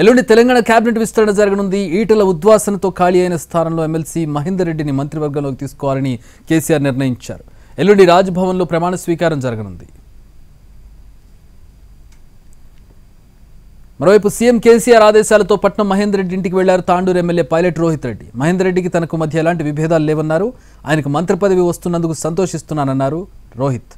ఎల్లుండి తెలంగాణ కేబినెట్ విస్తరణ జరగనుంది ఈటల ఉద్వాసనతో ఖాళీ అయిన స్థానంలో ఎమ్మెల్సీ మహేందర్ రెడ్డిని మంత్రివర్గంలోకి తీసుకోవాలని కేసీఆర్ నిర్ణయించారు ఎల్లుండి రాజ్భవన్లో ప్రమాణ స్వీకారం జరగనుంది మరోవైపు సీఎం కేసీఆర్ ఆదేశాలతో పట్నం మహేందర్ రెడ్డి ఇంటికి వెళ్లారు తాండూరు ఎమ్మెల్యే పైలట్ రోహిత్ రెడ్డి మహేందర్ రెడ్డికి తనకు మధ్య ఎలాంటి విభేదాలు లేవన్నారు ఆయనకు మంత్రి పదవి వస్తున్నందుకు సంతోషిస్తున్నానన్నారు రోహిత్